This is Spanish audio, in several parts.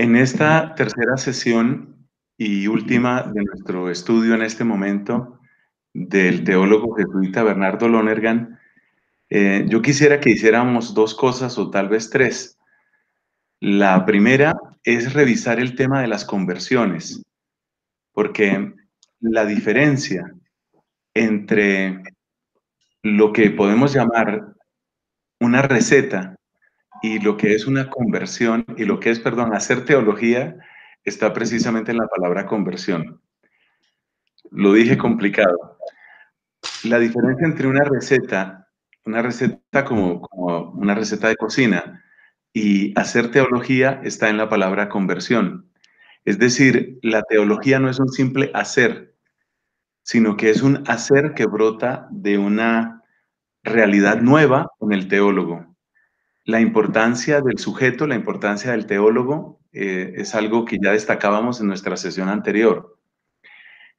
En esta tercera sesión y última de nuestro estudio en este momento del teólogo jesuita Bernardo Lonergan, eh, yo quisiera que hiciéramos dos cosas o tal vez tres. La primera es revisar el tema de las conversiones, porque la diferencia entre lo que podemos llamar una receta y lo que es una conversión y lo que es, perdón, hacer teología está precisamente en la palabra conversión. Lo dije complicado. La diferencia entre una receta, una receta como, una receta de cocina y hacer teología está en la palabra conversión. Es decir, la teología no es un simple hacer, sino que es un hacer que brota de una realidad nueva en el teólogo. La importancia del sujeto, la importancia del teólogo, eh, es algo que ya destacábamos en nuestra sesión anterior.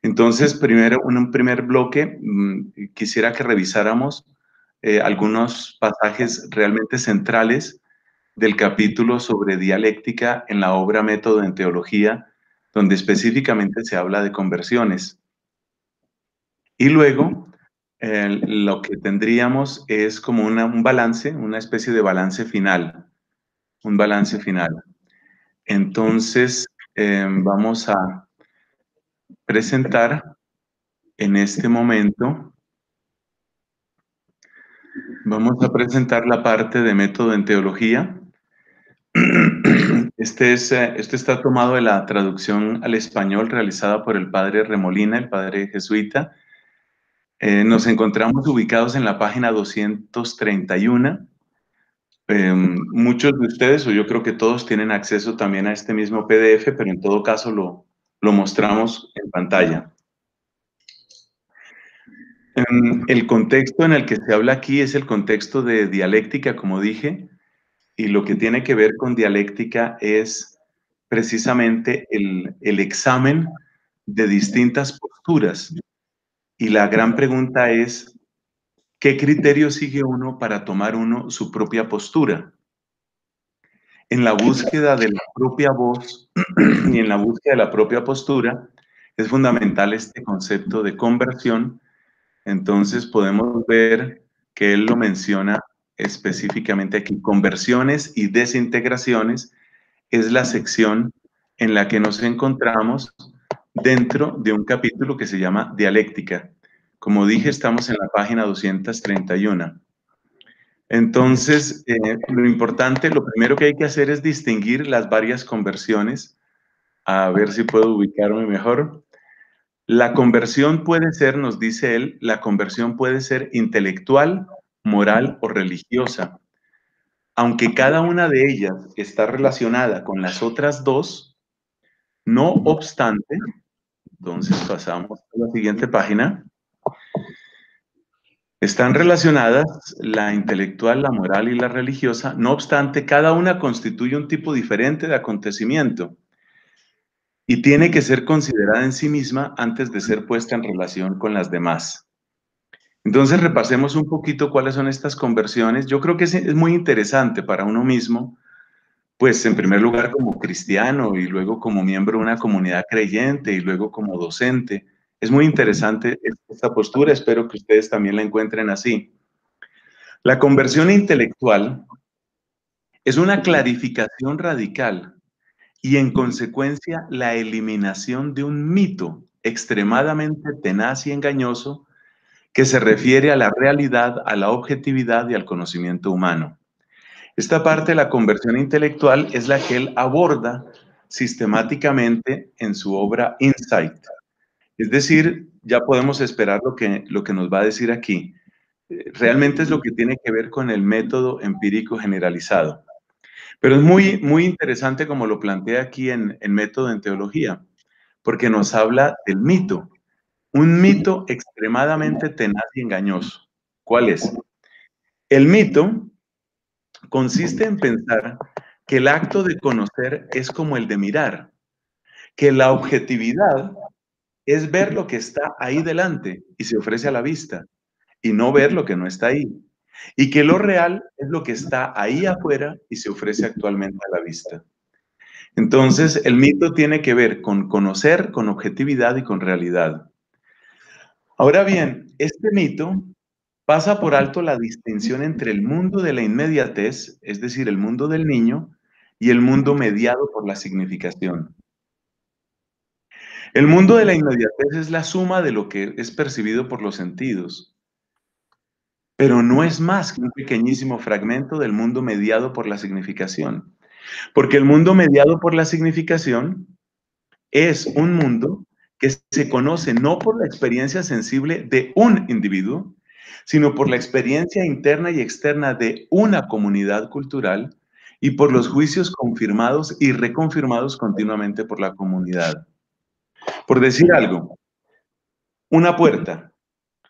Entonces, primero, en un primer bloque, mm, quisiera que revisáramos eh, algunos pasajes realmente centrales del capítulo sobre dialéctica en la obra Método en Teología, donde específicamente se habla de conversiones. Y luego lo que tendríamos es como un balance, una especie de balance final, un balance final. Entonces, em, vamos a presentar en este momento, vamos a presentar la parte de método en teología. Este, eh, este está tomado de la traducción al español realizada por el padre Remolina, el padre jesuita, eh, nos encontramos ubicados en la página 231. Em, muchos de ustedes, o yo creo que todos, tienen acceso también a este mismo PDF, pero en todo caso lo, lo mostramos en pantalla. Em, el contexto en el que se habla aquí es el contexto de dialéctica, como dije, y lo que tiene que ver con dialéctica es precisamente el, el examen de distintas posturas y la gran pregunta es, ¿qué criterio sigue uno para tomar uno su propia postura? En la búsqueda de la propia voz y en la búsqueda de la propia postura, es fundamental este concepto de conversión. Entonces podemos ver que él lo menciona específicamente aquí. Conversiones y desintegraciones es la sección en la que nos encontramos dentro de un capítulo que se llama Dialéctica. Como dije, estamos en la página 231. Entonces, eh, lo importante, lo primero que hay que hacer es distinguir las varias conversiones. A ver si puedo ubicarme mejor. La conversión puede ser, nos dice él, la conversión puede ser intelectual, moral o religiosa. Aunque cada una de ellas está relacionada con las otras dos, no obstante, entonces pasamos a la siguiente página. Están relacionadas la intelectual, la moral y la religiosa, no obstante, cada una constituye un tipo diferente de acontecimiento y tiene que ser considerada en sí misma antes de ser puesta en relación con las demás. Entonces repasemos un poquito cuáles son estas conversiones. Yo creo que es muy interesante para uno mismo pues en primer lugar como cristiano y luego como miembro de una comunidad creyente y luego como docente. Es muy interesante esta postura, espero que ustedes también la encuentren así. La conversión intelectual es una clarificación radical y en consecuencia la eliminación de un mito extremadamente tenaz y engañoso que se refiere a la realidad, a la objetividad y al conocimiento humano. Esta parte de la conversión intelectual es la que él aborda sistemáticamente en su obra Insight. Es decir, ya podemos esperar lo que, lo que nos va a decir aquí. Realmente es lo que tiene que ver con el método empírico generalizado. Pero es muy, muy interesante como lo plantea aquí en, el Método en Teología, porque nos habla del mito, un mito extremadamente tenaz y engañoso. ¿Cuál es? El mito consiste en pensar que el acto de conocer es como el de mirar, que la objetividad es ver lo que está ahí delante y se ofrece a la vista, y no ver lo que no está ahí, y que lo real es lo que está ahí afuera y se ofrece actualmente a la vista. Entonces, el mito tiene que ver con conocer, con objetividad y con realidad. Ahora bien, este mito pasa por alto la distinción entre el mundo de la inmediatez, es decir, el mundo del niño, y el mundo mediado por la significación. El mundo de la inmediatez es la suma de lo que es percibido por los sentidos, pero no es más que un pequeñísimo fragmento del mundo mediado por la significación, porque el mundo mediado por la significación es un mundo que se conoce no por la experiencia sensible de un individuo, sino por la experiencia interna y externa de una comunidad cultural y por los juicios confirmados y reconfirmados continuamente por la comunidad. Por decir algo, una puerta.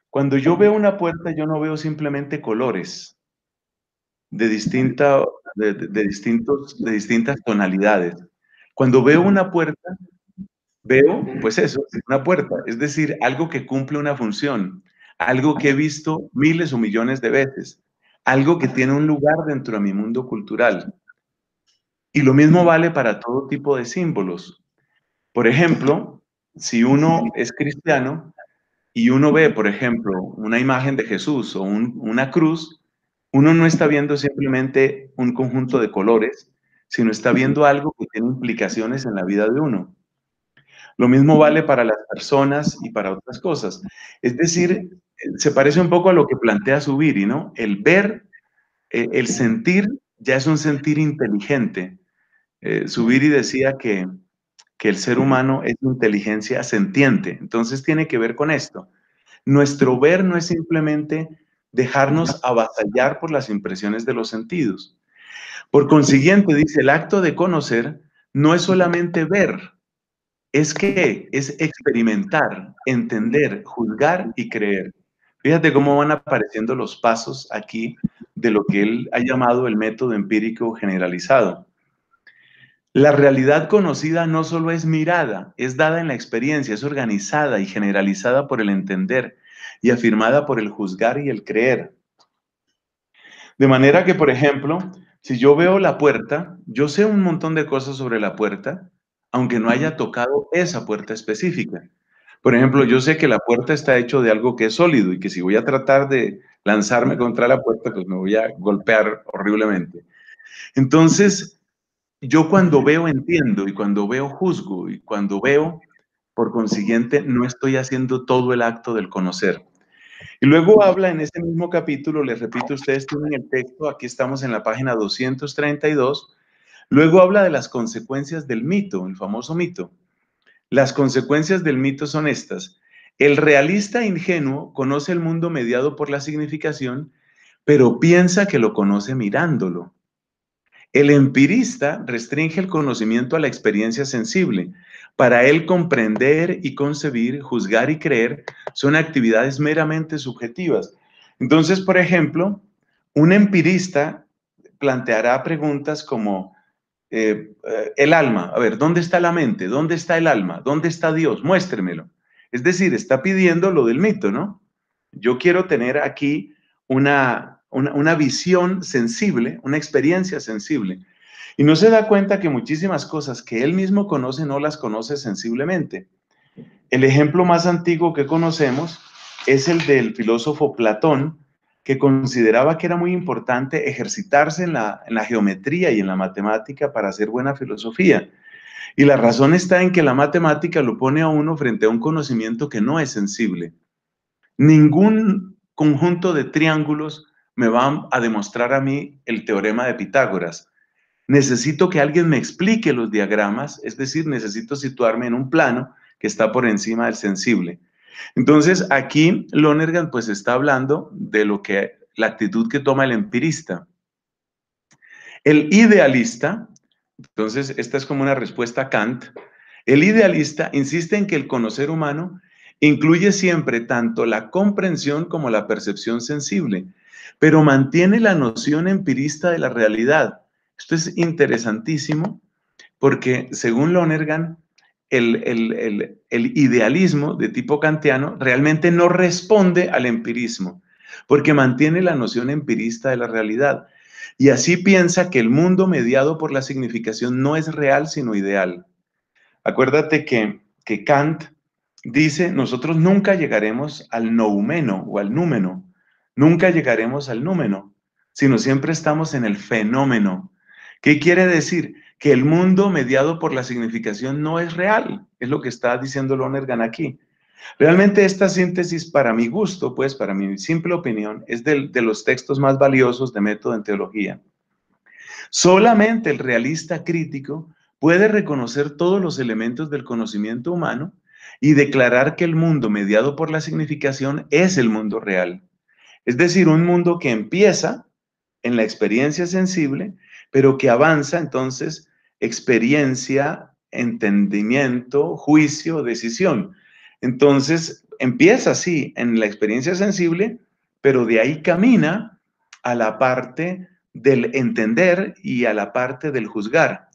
Cuando yo veo una puerta, yo no veo simplemente colores de, distinta, de, distintos, de distintas tonalidades. Cuando veo una puerta, veo, pues eso, una puerta, es decir, algo que cumple una función, algo que he visto miles o millones de veces, algo que tiene un lugar dentro de mi mundo cultural. Y lo mismo vale para todo tipo de símbolos. Por ejemplo, si uno es cristiano y uno ve, por ejemplo, una imagen de Jesús o una cruz, uno no está viendo simplemente un conjunto de colores, sino está viendo algo que tiene implicaciones en la vida de uno. Lo mismo vale para las personas y para otras cosas. Es decir, se parece un poco a lo que plantea Subiri, ¿no? El ver, eh, el sentir, ya es un sentir inteligente. Eh, Subiri decía que, que el ser humano es inteligencia sentiente, entonces tiene que ver con esto. Nuestro ver no es simplemente dejarnos avasallar por las impresiones de los sentidos. Por consiguiente, dice, el acto de conocer no es solamente ver, es que es experimentar, entender, juzgar y creer. Fíjate cómo van apareciendo los pasos aquí de lo que él ha llamado el método empírico generalizado. La realidad conocida no solo es mirada, es dada en la experiencia, es organizada y generalizada por el entender y afirmada por el juzgar y el creer. De manera que, por ejemplo, si yo veo la puerta, yo sé un montón de cosas sobre la puerta, aunque no haya tocado esa puerta específica. Por ejemplo, yo sé que la puerta está hecha de algo que es sólido y que si voy a tratar de lanzarme contra la puerta, pues me voy a golpear horriblemente. Entonces, yo cuando veo entiendo y cuando veo juzgo y cuando veo, por consiguiente, no estoy haciendo todo el acto del conocer. Y luego habla en ese mismo capítulo, les repito, ustedes tienen el texto, aquí estamos en la página 232, luego habla de las consecuencias del mito, el famoso mito. Las consecuencias del mito son estas. El realista ingenuo conoce el mundo mediado por la significación, pero piensa que lo conoce mirándolo. El empirista restringe el conocimiento a la experiencia sensible. Para él comprender y concebir, juzgar y creer son actividades meramente subjetivas. Entonces, por ejemplo, un empirista planteará preguntas como, eh, eh, el alma, a ver, ¿dónde está la mente? ¿Dónde está el alma? ¿Dónde está Dios? Muéstremelo. Es decir, está pidiendo lo del mito, ¿no? Yo quiero tener aquí una, una, una visión sensible, una experiencia sensible. Y no se da cuenta que muchísimas cosas que él mismo conoce no las conoce sensiblemente. El ejemplo más antiguo que conocemos es el del filósofo Platón, que consideraba que era muy importante ejercitarse en la, geometría y en la matemática para hacer buena filosofía. Y la razón está en que la matemática lo pone a uno frente a un conocimiento que no es sensible. Ningún conjunto de triángulos me va a demostrar a mí el teorema de Pitágoras. Necesito que alguien me explique los diagramas, es decir, necesito situarme en un plano que está por encima del sensible. Entonces, aquí Lonergan pues está hablando de lo que la actitud que toma el empirista. El idealista, entonces esta es como una respuesta a Kant, el idealista insiste en que el conocer humano incluye siempre tanto la comprensión como la percepción sensible, pero mantiene la noción empirista de la realidad. Esto es interesantísimo porque según Lonergan, el, idealismo de tipo kantiano realmente no responde al empirismo, porque mantiene la noción empirista de la realidad. Y así piensa que el mundo mediado por la significación no es real, sino ideal. Acuérdate que, que Kant dice, nosotros nunca llegaremos al noumeno o al númeno, nunca llegaremos al númeno, sino siempre estamos en el fenómeno. ¿Qué quiere decir? que el mundo mediado por la significación no es real, es lo que está diciendo Lonergan aquí. Realmente esta síntesis, para mi gusto, pues para mi simple opinión, es de los textos más valiosos de método en teología. Solamente el realista crítico puede reconocer todos los elementos del conocimiento humano y declarar que el mundo mediado por la significación es el mundo real. Es decir, un mundo que empieza en la experiencia sensible, pero que avanza entonces experiencia, entendimiento, juicio, decisión. Entonces, empieza así en la experiencia sensible, pero de ahí camina a la parte del entender y a la parte del juzgar.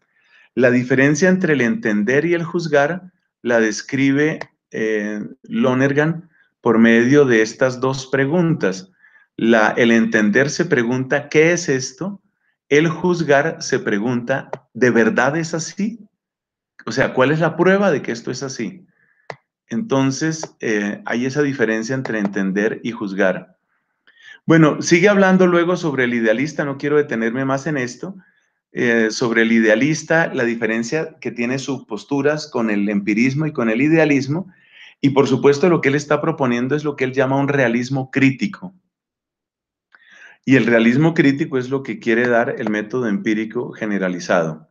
La diferencia entre el entender y el juzgar la describe eh, Lonergan por medio de estas dos preguntas. el entender se pregunta, ¿qué es esto? el juzgar se pregunta, ¿de verdad es así? O sea, ¿cuál es la prueba de que esto es así? Entonces, eh, hay esa diferencia entre entender y juzgar. Bueno, sigue hablando luego sobre el idealista, no quiero detenerme más en esto, eh, sobre el idealista, la diferencia que tiene sus posturas con el empirismo y con el idealismo, y por supuesto lo que él está proponiendo es lo que él llama un realismo crítico. Y el realismo crítico es lo que quiere dar el método empírico generalizado.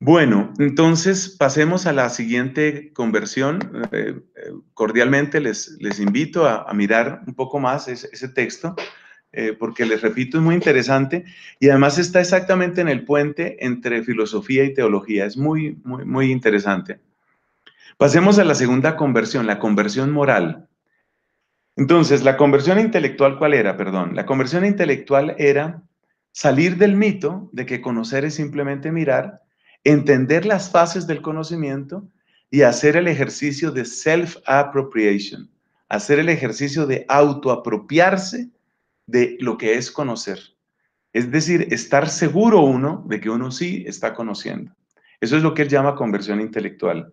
Bueno, entonces pasemos a la siguiente conversión. Eh, eh, cordialmente les, les invito a, mirar un poco más ese, texto, eh, porque les repito, es muy interesante y además está exactamente en el puente entre filosofía y teología. Es muy, muy, muy interesante. Pasemos a la segunda conversión, la conversión moral. Entonces, la conversión intelectual, ¿cuál era? Perdón, la conversión intelectual era salir del mito de que conocer es simplemente mirar, entender las fases del conocimiento y hacer el ejercicio de self-appropriation, hacer el ejercicio de autoapropiarse de lo que es conocer. Es decir, estar seguro uno de que uno sí está conociendo. Eso es lo que él llama conversión intelectual.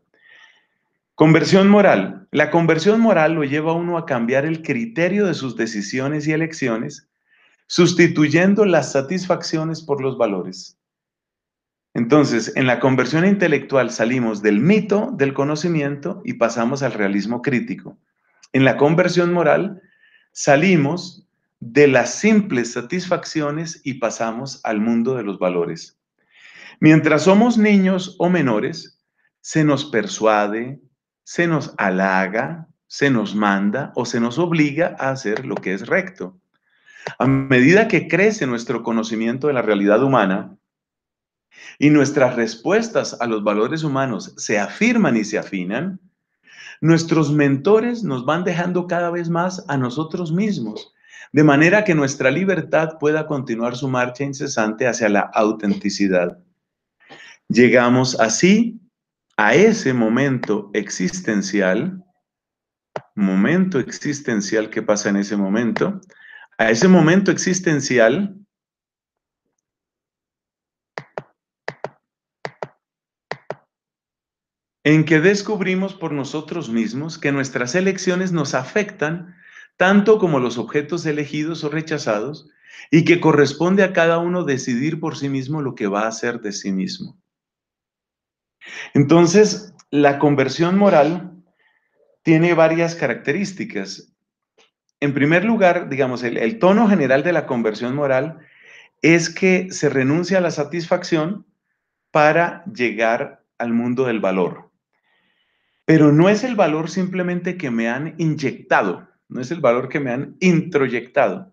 Conversión moral. La conversión moral lo lleva a uno a cambiar el criterio de sus decisiones y elecciones, sustituyendo las satisfacciones por los valores. Entonces, en la conversión intelectual salimos del mito del conocimiento y pasamos al realismo crítico. En la conversión moral salimos de las simples satisfacciones y pasamos al mundo de los valores. Mientras somos niños o menores, se nos persuade, se nos halaga, se nos manda o se nos obliga a hacer lo que es recto. A medida que crece nuestro conocimiento de la realidad humana y nuestras respuestas a los valores humanos se afirman y se afinan, nuestros mentores nos van dejando cada vez más a nosotros mismos, de manera que nuestra libertad pueda continuar su marcha incesante hacia la autenticidad. Llegamos así a ese momento existencial, momento existencial que pasa en ese momento, a ese momento existencial, en que descubrimos por nosotros mismos que nuestras elecciones nos afectan tanto como los objetos elegidos o rechazados y que corresponde a cada uno decidir por sí mismo lo que va a hacer de sí mismo. Entonces, la conversión moral tiene varias características. En primer lugar, digamos, el, tono general de la conversión moral es que se renuncia a la satisfacción para llegar al mundo del valor. Pero no es el valor simplemente que me han inyectado, no es el valor que me han introyectado,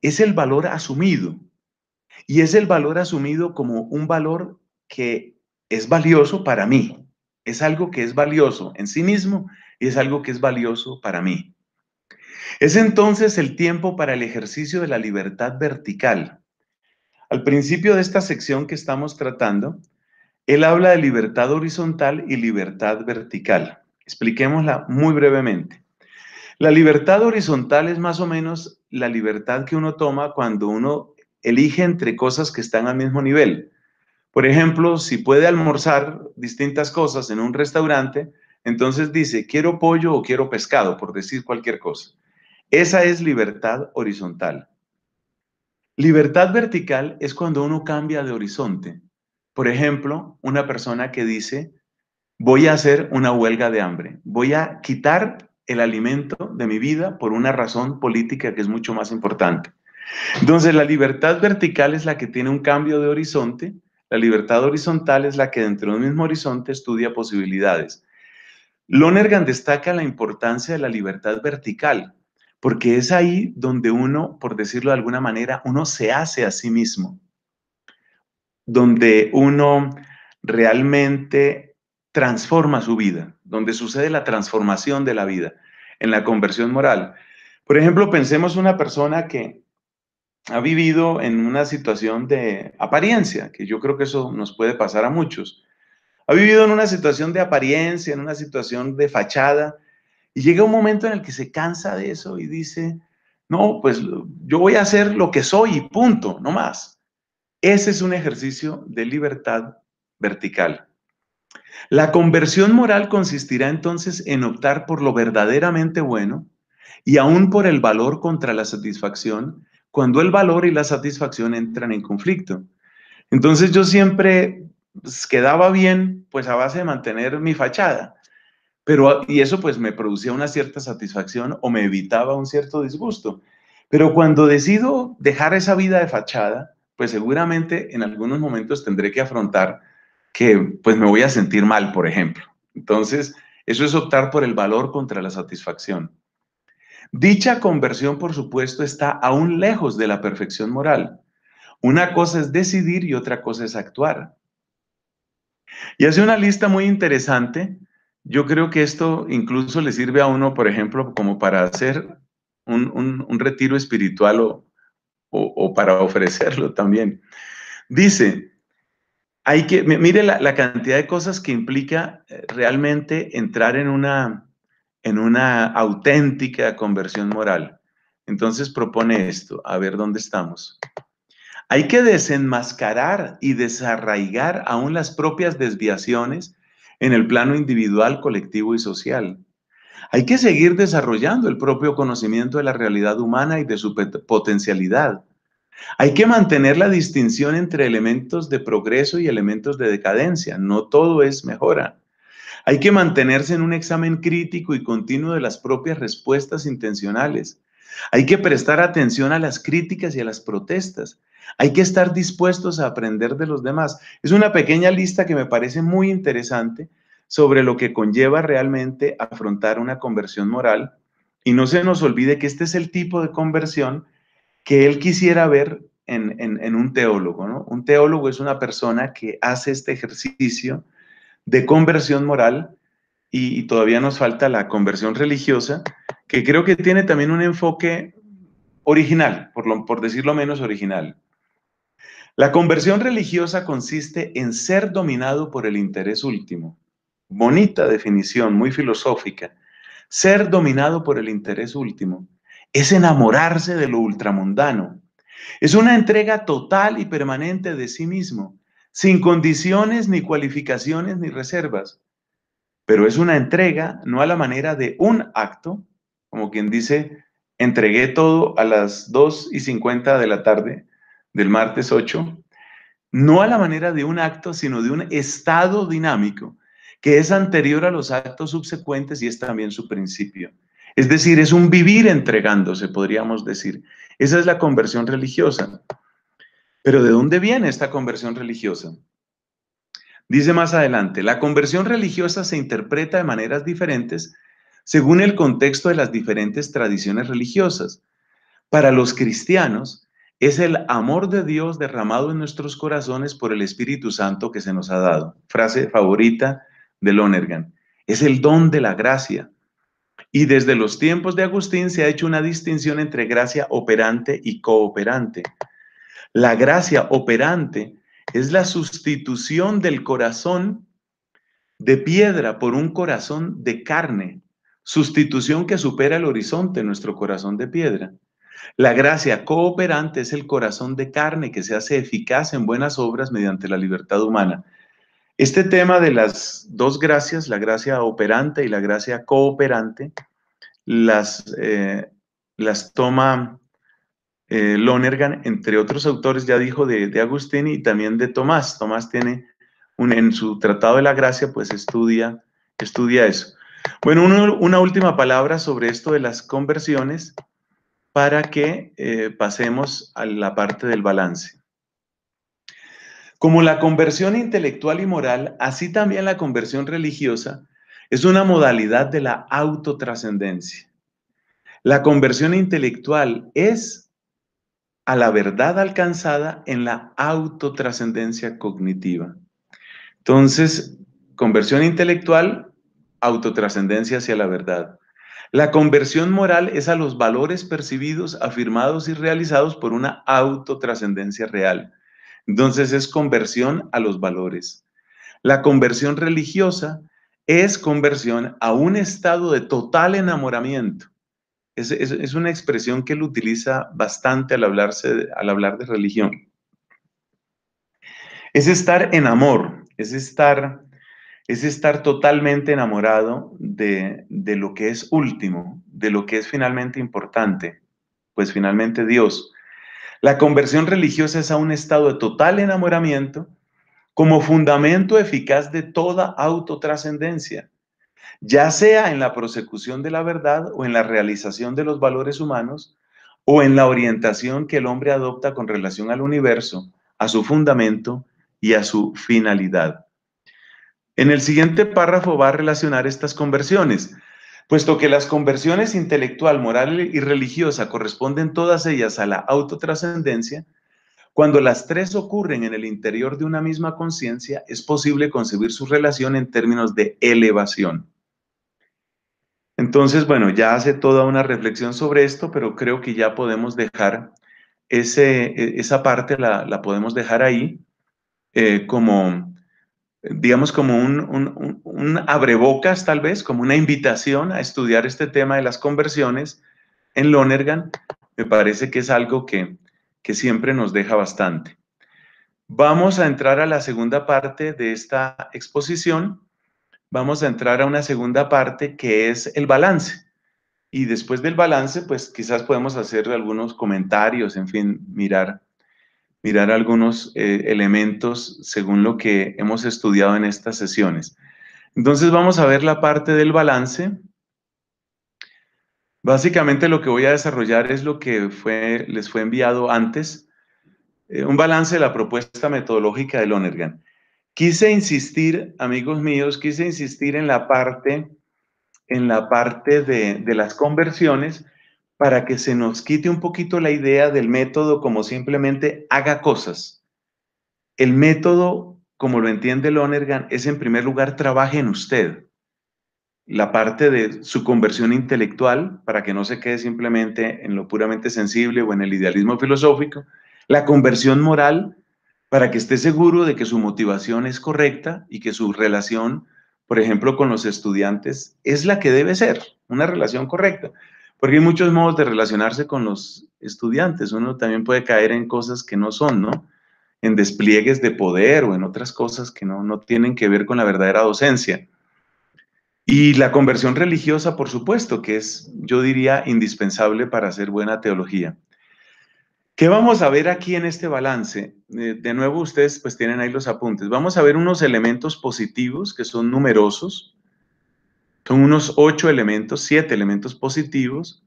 es el valor asumido. Y es el valor asumido como un valor que es valioso para mí. Es algo que es valioso en sí mismo y es algo que es valioso para mí. Es entonces el tiempo para el ejercicio de la libertad vertical. Al principio de esta sección que estamos tratando, él habla de libertad horizontal y libertad vertical. Expliquémosla muy brevemente. La libertad horizontal es más o menos la libertad que uno toma cuando uno elige entre cosas que están al mismo nivel. Por ejemplo, si puede almorzar distintas cosas en un restaurante, entonces dice, quiero pollo o quiero pescado, por decir cualquier cosa. Esa es libertad horizontal. Libertad vertical es cuando uno cambia de horizonte. Por ejemplo, una persona que dice, voy a hacer una huelga de hambre, voy a quitar el alimento de mi vida por una razón política que es mucho más importante. Entonces, la libertad vertical es la que tiene un cambio de horizonte la libertad horizontal es la que dentro de un mismo horizonte estudia posibilidades. Lonergan destaca la importancia de la libertad vertical, porque es ahí donde uno, por decirlo de alguna manera, uno se hace a sí mismo, donde uno realmente transforma su vida, donde sucede la transformación de la vida, en la conversión moral. Por ejemplo, pensemos una persona que ha vivido en una situación de apariencia, que yo creo que eso nos puede pasar a muchos. Ha vivido en una situación de apariencia, en una situación de fachada, y llega un momento en el que se cansa de eso y dice, no, pues yo voy a hacer lo que soy y punto, no más. Ese es un ejercicio de libertad vertical. La conversión moral consistirá entonces en optar por lo verdaderamente bueno y aún por el valor contra la satisfacción cuando el valor y la satisfacción entran en conflicto. Entonces yo siempre pues, quedaba bien, pues a base de mantener mi fachada. Pero, y eso pues me producía una cierta satisfacción o me evitaba un cierto disgusto. Pero cuando decido dejar esa vida de fachada, pues seguramente en algunos momentos tendré que afrontar que pues me voy a sentir mal, por ejemplo. Entonces, eso es optar por el valor contra la satisfacción. Dicha conversión, por supuesto, está aún lejos de la perfección moral. Una cosa es decidir y otra cosa es actuar. Y hace una lista muy interesante. Yo creo que esto incluso le sirve a uno, por ejemplo, como para hacer un, retiro espiritual o, para ofrecerlo también. Dice, hay que, mire la cantidad de cosas que implica eh, realmente entrar en una, en una auténtica conversión moral. Entonces propone esto, a ver dónde estamos. Hay que desenmascarar y desarraigar aún las propias desviaciones en el plano individual, colectivo y social. Hay que seguir desarrollando el propio conocimiento de la realidad humana y de su potencialidad. Hay que mantener la distinción entre elementos de progreso y elementos de decadencia. No todo es mejora. Hay que mantenerse en un examen crítico y continuo de las propias respuestas intencionales. Hay que prestar atención a las críticas y a las protestas. Hay que estar dispuestos a aprender de los demás. Es una pequeña lista que me parece muy interesante sobre lo que conlleva realmente afrontar una conversión moral. Y no se nos olvide que este es el tipo de conversión que él quisiera ver en, un teólogo. Un teólogo es una persona que hace este ejercicio de conversión moral y, todavía nos falta la conversión religiosa, que creo que tiene también un enfoque original, por, por decirlo menos original. La conversión religiosa consiste en ser dominado por el interés último. Bonita definición, muy filosófica. Ser dominado por el interés último es enamorarse de lo ultramundano. Es una entrega total y permanente de sí mismo, sin condiciones, ni cualificaciones, ni reservas. Pero es una entrega, no a la manera de un acto, como quien dice, entregué todo a las 2 y 50 de la tarde del martes 8, no a la manera de un acto, sino de un estado dinámico que es anterior a los actos subsecuentes y es también su principio. Es decir, es un vivir entregándose, podríamos decir. Esa es la conversión religiosa. Pero ¿de dónde viene esta conversión religiosa? Dice más adelante, la conversión religiosa se interpreta de maneras diferentes según el contexto de las diferentes tradiciones religiosas. Para los cristianos, es el amor de Dios derramado en nuestros corazones por el Espíritu Santo que se nos ha dado. Frase favorita de Lonergan. Es el don de la gracia. Y desde los tiempos de Agustín se ha hecho una distinción entre gracia operante y cooperante. La gracia operante es la sustitución del corazón de piedra por un corazón de carne, sustitución que supera el horizonte, nuestro corazón de piedra. La gracia cooperante es el corazón de carne que se hace eficaz en buenas obras mediante la libertad humana. Este tema de las dos gracias, la gracia operante y la gracia cooperante, las, eh, las toma eh, Lonergan, entre otros autores, ya dijo de, Agustín y también de Tomás. Tomás tiene en su Tratado de la Gracia, pues estudia, estudia eso. Bueno, una última palabra sobre esto de las conversiones para que eh, pasemos a la parte del balance. Como la conversión intelectual y moral, así también la conversión religiosa es una modalidad de la autotrascendencia. La conversión intelectual es a la verdad alcanzada en la autotrascendencia cognitiva. Entonces, conversión intelectual, autotrascendencia hacia la verdad. La conversión moral es a los valores percibidos, afirmados y realizados por una autotrascendencia real. Entonces es conversión a los valores. La conversión religiosa es conversión a un estado de total enamoramiento es, una expresión que él utiliza bastante al, hablarse, al hablar de religión. Es estar en amor, es estar, es estar totalmente enamorado de, de lo que es último, de lo que es finalmente importante, pues finalmente Dios. La conversión religiosa es a un estado de total enamoramiento como fundamento eficaz de toda autotrascendencia ya sea en la prosecución de la verdad o en la realización de los valores humanos o en la orientación que el hombre adopta con relación al universo, a su fundamento y a su finalidad. En el siguiente párrafo va a relacionar estas conversiones, puesto que las conversiones intelectual, moral y religiosa corresponden todas ellas a la autotrascendencia, cuando las tres ocurren en el interior de una misma conciencia, es posible concebir su relación en términos de elevación. Entonces, bueno, ya hace toda una reflexión sobre esto, pero creo que ya podemos dejar e, esa parte, la, podemos dejar ahí eh, como, digamos, como un, un, abrebocas tal vez, como una invitación a estudiar este tema de las conversiones en Lonergan. Me parece que es algo que, que siempre nos deja bastante. Vamos a entrar a la segunda parte de esta exposición vamos a entrar a una segunda parte que es el balance. Y después del balance, pues quizás podemos hacer algunos comentarios, en fin, mirar, mirar algunos eh, elementos según lo que hemos estudiado en estas sesiones. Entonces vamos a ver la parte del balance. Básicamente lo que voy a desarrollar es lo que fue, les fue enviado antes, eh, un balance de la propuesta metodológica de Lonergan. Quise insistir, amigos míos, quise insistir en la parte, en la parte de, las conversiones para que se nos quite un poquito la idea del método como simplemente haga cosas. El método, como lo entiende Lonergan, es en primer lugar trabaje en usted la parte de su conversión intelectual, para que no se quede simplemente en lo puramente sensible o en el idealismo filosófico, la conversión moral, para que esté seguro de que su motivación es correcta y que su relación, por ejemplo, con los estudiantes es la que debe ser, una relación correcta. Porque hay muchos modos de relacionarse con los estudiantes. Uno también puede caer en cosas que no son, ¿no? En despliegues de poder o en otras cosas que no, no tienen que ver con la verdadera docencia. Y la conversión religiosa, por supuesto, que es, yo diría, indispensable para hacer buena teología. ¿Qué vamos a ver aquí en este balance? Eh, de nuevo, ustedes pues tienen ahí los apuntes. Vamos a ver unos elementos positivos que son numerosos. Son unos ocho elementos, siete elementos positivos.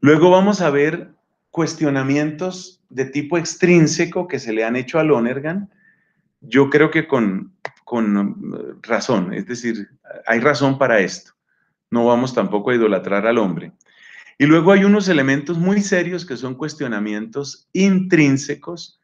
Luego vamos a ver cuestionamientos de tipo extrínseco que se le han hecho a Lonergan. Yo creo que con, con um, razón, es decir, hay razón para esto. No vamos tampoco a idolatrar al hombre. Y luego hay unos elementos muy serios que son cuestionamientos intrínsecos,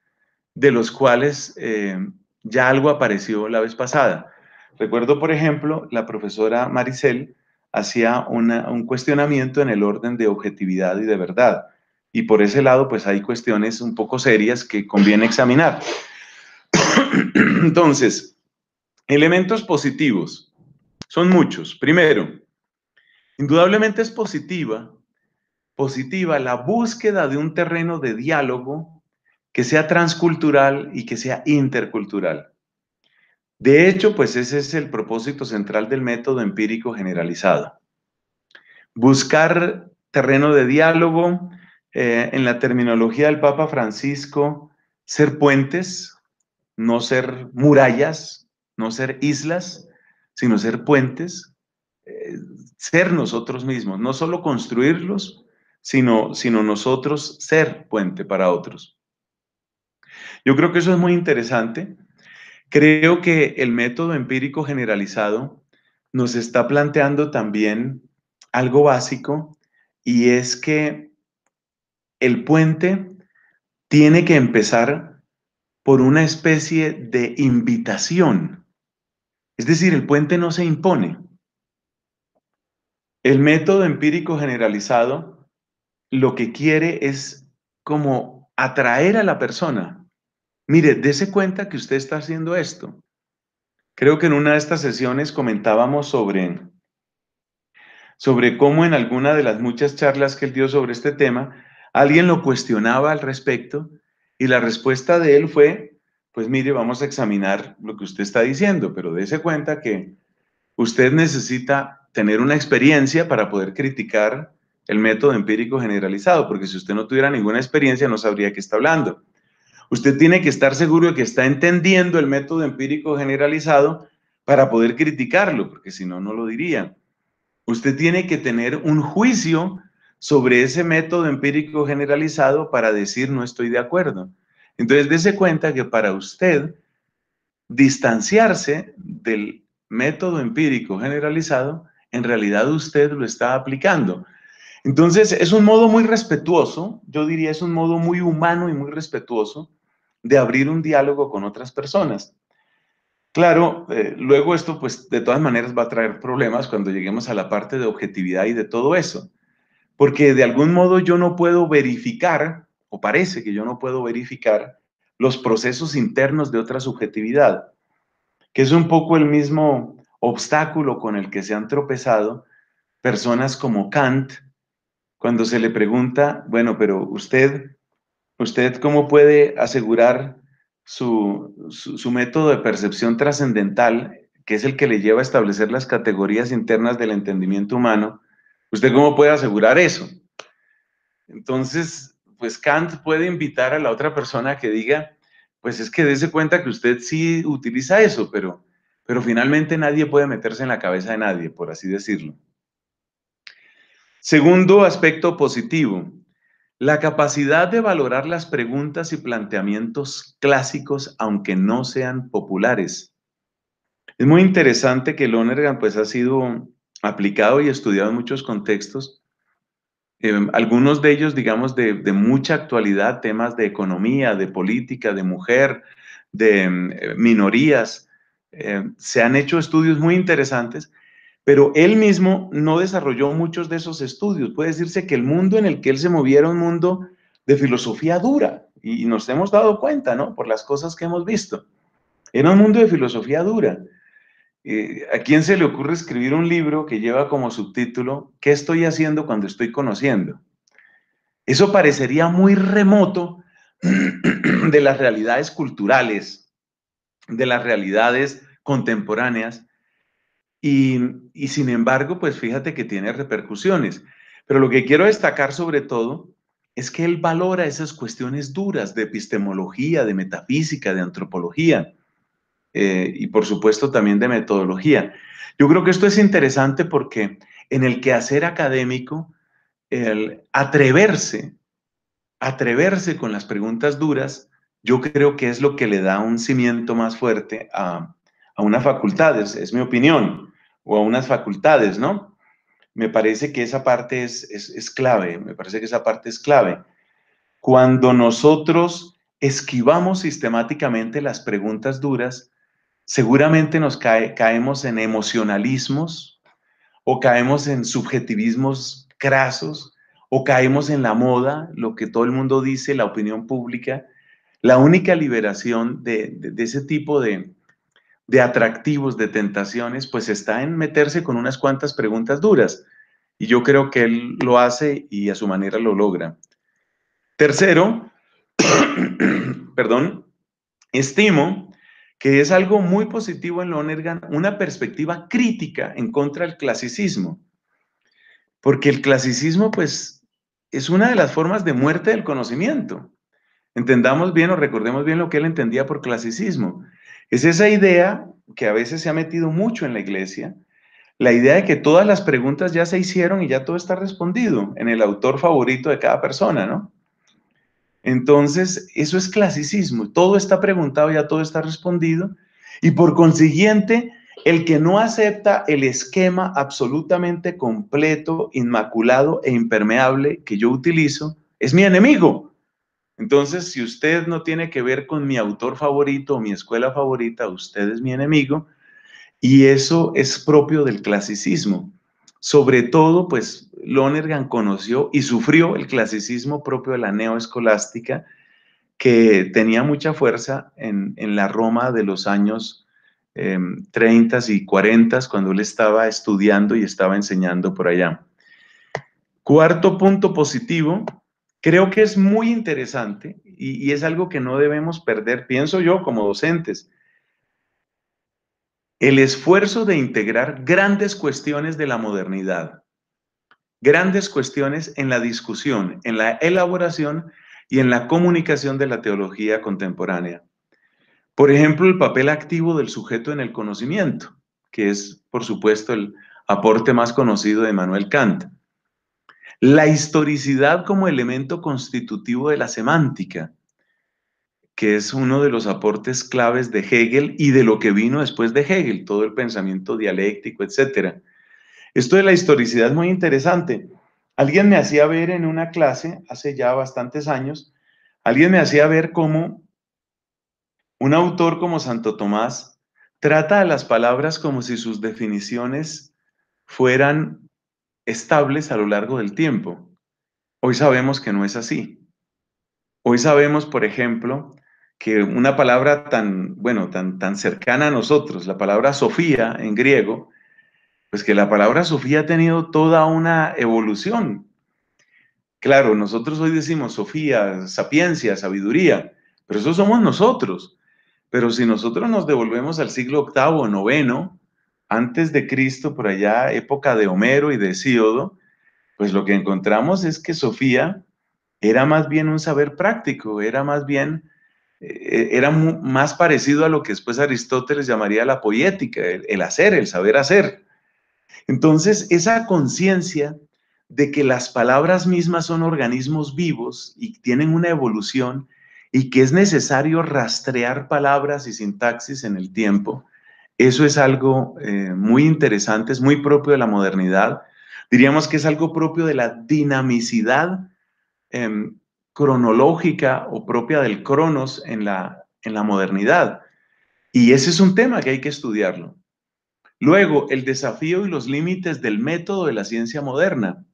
de los cuales eh, ya algo apareció la vez pasada. Recuerdo, por ejemplo, la profesora Maricel hacía un cuestionamiento en el orden de objetividad y de verdad. Y por ese lado, pues hay cuestiones un poco serias que conviene examinar. Entonces, elementos positivos. Son muchos. Primero, indudablemente es positiva positiva la búsqueda de un terreno de diálogo que sea transcultural y que sea intercultural. De hecho, pues ese es el propósito central del método empírico generalizado. Buscar terreno de diálogo, eh, en la terminología del Papa Francisco, ser puentes, no ser murallas, no ser islas, sino ser puentes, eh, ser nosotros mismos, no solo construirlos, sino, nosotros ser puente para otros. Yo creo que eso es muy interesante. Creo que el método empírico generalizado nos está planteando también algo básico y es que el puente tiene que empezar por una especie de invitación. Es decir, el puente no se impone. El método empírico generalizado lo que quiere es como atraer a la persona. Mire, dése cuenta que usted está haciendo esto. Creo que en una de estas sesiones comentábamos sobre, sobre cómo en alguna de las muchas charlas que él dio sobre este tema, alguien lo cuestionaba al respecto y la respuesta de él fue, pues mire, vamos a examinar lo que usted está diciendo, pero dése cuenta que usted necesita tener una experiencia para poder criticar el método empírico generalizado, porque si usted no tuviera ninguna experiencia no sabría qué está hablando. Usted tiene que estar seguro de que está entendiendo el método empírico generalizado para poder criticarlo, porque si no, no lo diría. Usted tiene que tener un juicio sobre ese método empírico generalizado para decir no estoy de acuerdo. Entonces, dése cuenta que para usted distanciarse del método empírico generalizado, en realidad usted lo está aplicando. Entonces, es un modo muy respetuoso, yo diría es un modo muy humano y muy respetuoso de abrir un diálogo con otras personas. Claro, eh, luego esto pues de todas maneras va a traer problemas cuando lleguemos a la parte de objetividad y de todo eso, porque de algún modo yo no puedo verificar, o parece que yo no puedo verificar, los procesos internos de otra subjetividad, que es un poco el mismo obstáculo con el que se han tropezado personas como Kant, cuando se le pregunta, bueno, pero usted, usted cómo puede asegurar su, método de percepción trascendental, que es el que le lleva a establecer las categorías internas del entendimiento humano, ¿usted cómo puede asegurar eso? Entonces, pues Kant puede invitar a la otra persona que diga, pues es que dése cuenta que usted sí utiliza eso, pero, pero finalmente nadie puede meterse en la cabeza de nadie, por así decirlo. Segundo aspecto positivo, la capacidad de valorar las preguntas y planteamientos clásicos aunque no sean populares. Es muy interesante que Lonergan pues ha sido aplicado y estudiado en muchos contextos, eh, algunos de ellos digamos de, mucha actualidad, temas de economía, de política, de mujer, de eh, minorías. Eh, se han hecho estudios muy interesantes, pero él mismo no desarrolló muchos de esos estudios. Puede decirse que el mundo en el que él se movía era un mundo de filosofía dura, y nos hemos dado cuenta, ¿no? Por las cosas que hemos visto. Era un mundo de filosofía dura. Eh, ¿A quién se le ocurre escribir un libro que lleva como subtítulo ¿Qué estoy haciendo cuando estoy conociendo? Eso parecería muy remoto de las realidades culturales, de las realidades contemporáneas, y, sin embargo, pues fíjate que tiene repercusiones. Pero lo que quiero destacar sobre todo es que él valora esas cuestiones duras de epistemología, de metafísica, de antropología eh, y por supuesto también de metodología. Yo creo que esto es interesante porque en el quehacer académico, el atreverse, atreverse con las preguntas duras, yo creo que es lo que le da un cimiento más fuerte a, a una facultad, es, es mi opinión o a unas facultades, ¿no? Me parece que esa parte es, es, es clave, me parece que esa parte es clave. Cuando nosotros esquivamos sistemáticamente las preguntas duras, seguramente nos caemos en emocionalismos o caemos en subjetivismos crasos o caemos en la moda, lo que todo el mundo dice, la opinión pública. La única liberación de ese tipo de, de atractivos, de tentaciones, pues está en meterse con unas cuantas preguntas duras. Y yo creo que él lo hace y a su manera lo logra. Tercero, perdón, estimo que es algo muy positivo en Lonergan una perspectiva crítica en contra del clasicismo. Porque el clasicismo, pues, es una de las formas de muerte del conocimiento. Entendamos bien o recordemos bien lo que él entendía por clasicismo. Es esa idea que a veces se ha metido mucho en la iglesia, la idea de que todas las preguntas ya se hicieron y ya todo está respondido en el autor favorito de cada persona, ¿no? Entonces, eso es clasicismo, todo está preguntado, ya todo está respondido, y por consiguiente, el que no acepta el esquema absolutamente completo, inmaculado e impermeable que yo utilizo, es mi enemigo. Entonces, si usted no tiene que ver con mi autor favorito o mi escuela favorita, usted es mi enemigo. Y eso es propio del clasicismo. Sobre todo, pues Lonergan conoció y sufrió el clasicismo propio de la neoescolástica, que tenía mucha fuerza en, la Roma de los años 30 em, y 40, cuando él estaba estudiando y estaba enseñando por allá. Cuarto punto positivo Creo que es muy interesante y, es algo que no debemos perder, pienso yo, como docentes. El esfuerzo de integrar grandes cuestiones de la modernidad, grandes cuestiones en la discusión, en la elaboración y en la comunicación de la teología contemporánea. Por ejemplo, el papel activo del sujeto en el conocimiento, que es, por supuesto, el aporte más conocido de Manuel Kant. La historicidad como elemento constitutivo de la semántica, que es uno de los aportes claves de Hegel y de lo que vino después de Hegel, todo el pensamiento dialéctico, etc. Esto de la historicidad es muy interesante. Alguien me hacía ver en una clase, hace ya bastantes años, alguien me hacía ver cómo un autor como Santo Tomás trata a las palabras como si sus definiciones fueran estables a lo largo del tiempo. Hoy sabemos que no es así. Hoy sabemos, por ejemplo, que una palabra tan, bueno, tan, tan cercana a nosotros, la palabra Sofía en griego, pues que la palabra Sofía ha tenido toda una evolución. Claro, nosotros hoy decimos Sofía, sapiencia, sabiduría, pero eso somos nosotros. Pero si nosotros nos devolvemos al siglo octavo o IX, antes de Cristo, por allá, época de Homero y de Hesíodo, pues lo que encontramos es que Sofía era más bien un saber práctico, era más bien, eh, eh, era más parecido a lo que después Aristóteles llamaría la poética, el hacer, el saber hacer. Entonces, esa conciencia de que las palabras mismas son organismos vivos y tienen una evolución y que es necesario rastrear palabras y sintaxis en el tiempo, eso es algo eh, muy interesante, es muy propio de la modernidad. Diríamos que es algo propio de la dinamicidad em, cronológica o propia del cronos en la, en la modernidad. Y ese es un tema que hay que estudiarlo. Luego, el desafío y los límites del método de la ciencia moderna.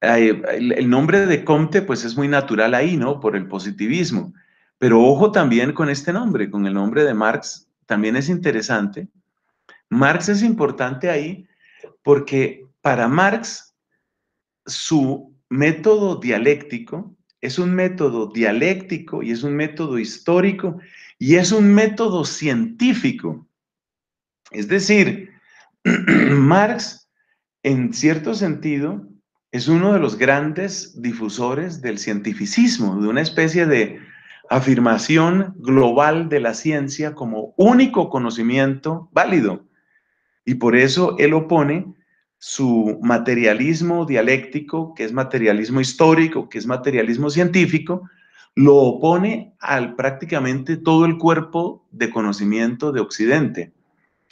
El nombre de Comte, pues es muy natural ahí, ¿no? Por el positivismo. Pero ojo también con este nombre, con el nombre de Marx, también es interesante. Marx es importante ahí porque para Marx su método dialéctico es un método dialéctico y es un método histórico y es un método científico. Es decir, Marx, en cierto sentido, es uno de los grandes difusores del cientificismo, de una especie de afirmación global de la ciencia como único conocimiento válido. Y por eso él opone su materialismo dialéctico, que es materialismo histórico, que es materialismo científico, lo opone al prácticamente todo el cuerpo de conocimiento de Occidente.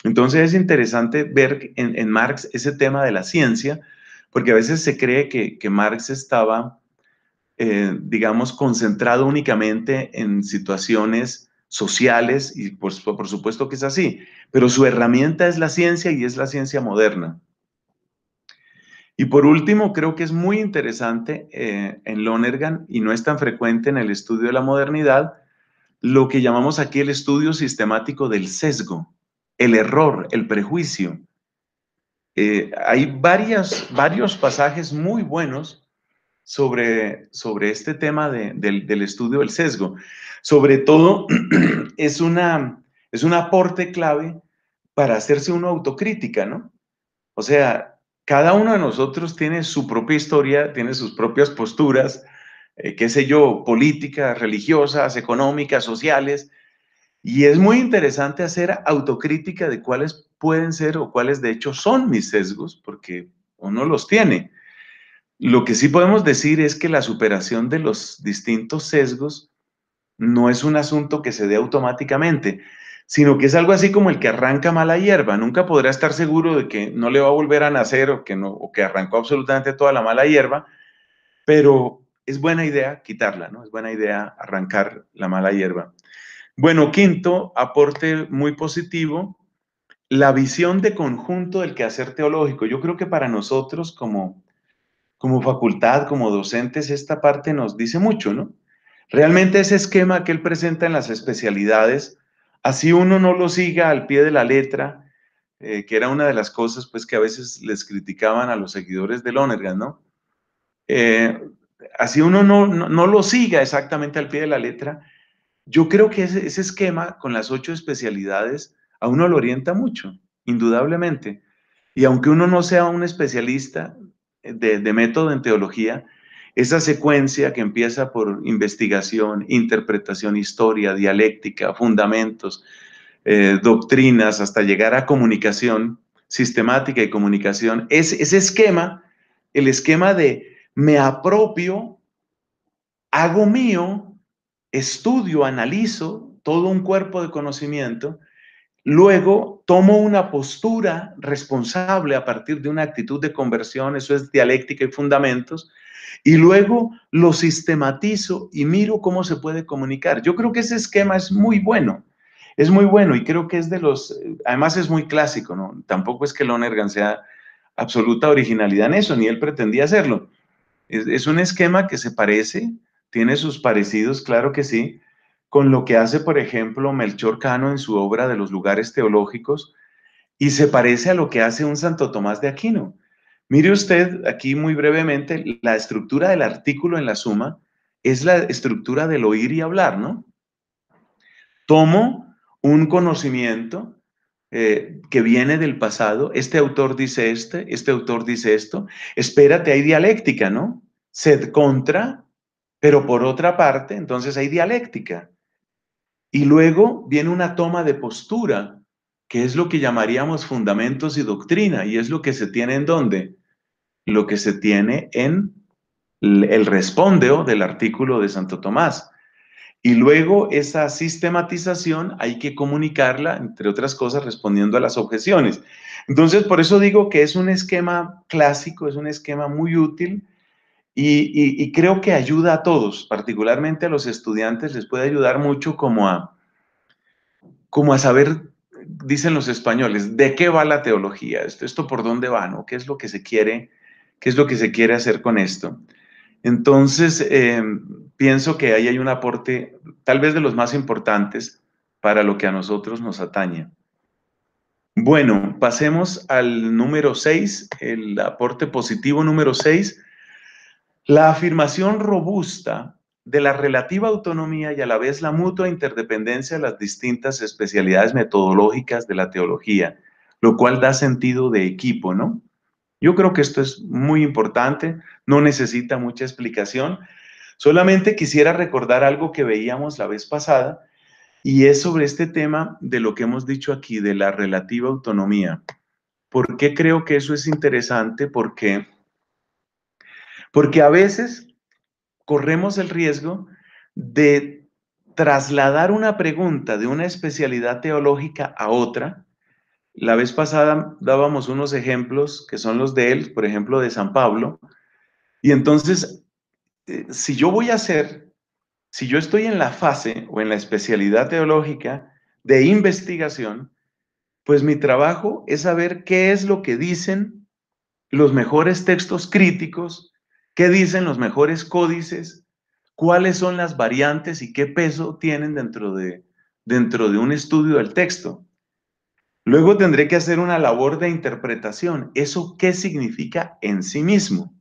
Entonces es interesante ver en, Marx ese tema de la ciencia, porque a veces se cree que, que Marx estaba eh, digamos, concentrado únicamente en situaciones sociales y por, supuesto que es así, pero su herramienta es la ciencia y es la ciencia moderna. Y por último, creo que es muy interesante eh, en Lonergan, y no es tan frecuente en el estudio de la modernidad, lo que llamamos aquí el estudio sistemático del sesgo, el error, el prejuicio. Eh, hay varias, varios pasajes muy buenos sobre, sobre este tema del, estudio del sesgo. Sobre todo, es, una, es un aporte clave para hacerse una autocrítica, ¿no? O sea, cada uno de nosotros tiene su propia historia, tiene sus propias posturas, eh, qué sé yo, políticas, religiosas, económicas, sociales, y es muy interesante hacer autocrítica de cuáles pueden ser o cuáles de hecho son mis sesgos, porque uno los tiene. Lo que sí podemos decir es que la superación de los distintos sesgos no es un asunto que se dé automáticamente, sino que es algo así como el que arranca mala hierba. Nunca podrá estar seguro de que no le va a volver a nacer o que, arrancó absolutamente toda la mala hierba, pero es buena idea quitarla, ¿no? Es buena idea arrancar la mala hierba. Bueno, quinto aporte muy positivo, la visión de conjunto del quehacer teológico. Yo creo que para nosotros como como facultad, como docentes, esta parte nos dice mucho, ¿no? Realmente ese esquema que él presenta en las especialidades, así uno no lo siga al pie de la letra, eh, que era una de las cosas pues que a veces les criticaban a los seguidores del Lonergan, ¿no? Eh, así uno no, lo siga exactamente al pie de la letra, yo creo que ese, ese, esquema con las ocho especialidades a uno lo orienta mucho, indudablemente. Y aunque uno no sea un especialista, de, método en teología, esa secuencia que empieza por investigación, interpretación, historia, dialéctica, fundamentos, eh, doctrinas, hasta llegar a comunicación sistemática y comunicación, es, ese esquema, el esquema de me apropio, hago mío, estudio, analizo todo un cuerpo de conocimiento Luego tomo una postura responsable a partir de una actitud de conversión, eso es dialéctica y fundamentos, y luego lo sistematizo y miro cómo se puede comunicar. Yo creo que ese esquema es muy bueno, es muy bueno y creo que es de los, además es muy clásico, ¿no? Tampoco es que Lonergan sea absoluta originalidad en eso, ni él pretendía hacerlo. Es, es un esquema que se parece, tiene sus parecidos, claro que sí, con lo que hace, por ejemplo, Melchor Cano en su obra de los lugares teológicos y se parece a lo que hace un Santo Tomás de Aquino. Mire usted aquí muy brevemente, la estructura del artículo en la suma es la estructura del oír y hablar, ¿no? Tomo un conocimiento eh, que viene del pasado, este autor dice este, este autor dice esto, espérate, hay dialéctica, ¿no? Sed contra, pero por otra parte, entonces hay dialéctica. Y luego viene una toma de postura, que es lo que llamaríamos fundamentos y doctrina, y es lo que se tiene en dónde? Lo que se tiene en el respondeo del artículo de Santo Tomás. Y luego esa sistematización hay que comunicarla, entre otras cosas, respondiendo a las objeciones. Entonces, por eso digo que es un esquema clásico, es un esquema muy útil y, creo que ayuda a todos, particularmente a los estudiantes, les puede ayudar mucho como a, como a saber, dicen los españoles, de qué va la teología, esto, esto por dónde va, ¿no? ¿Qué es lo que se quiere, qué es lo que se quiere hacer con esto? Entonces, eh, pienso que ahí hay un aporte, tal vez de los más importantes, para lo que a nosotros nos atañe. Bueno, pasemos al número 6, el aporte positivo número 6 la afirmación robusta de la relativa autonomía y a la vez la mutua interdependencia de las distintas especialidades metodológicas de la teología, lo cual da sentido de equipo, ¿no? Yo creo que esto es muy importante, no necesita mucha explicación. Solamente quisiera recordar algo que veíamos la vez pasada y es sobre este tema de lo que hemos dicho aquí, de la relativa autonomía. ¿Por qué creo que eso es interesante? Porque porque a veces corremos el riesgo de trasladar una pregunta de una especialidad teológica a otra. La vez pasada dábamos unos ejemplos que son los de él, por ejemplo, de San Pablo. Y entonces, eh, si yo voy a hacer, si yo estoy en la fase o en la especialidad teológica de investigación, pues mi trabajo es saber qué es lo que dicen los mejores textos críticos ¿Qué dicen los mejores códices? ¿Cuáles son las variantes y qué peso tienen dentro de, dentro de un estudio del texto? Luego tendré que hacer una labor de interpretación. ¿Eso qué significa en sí mismo?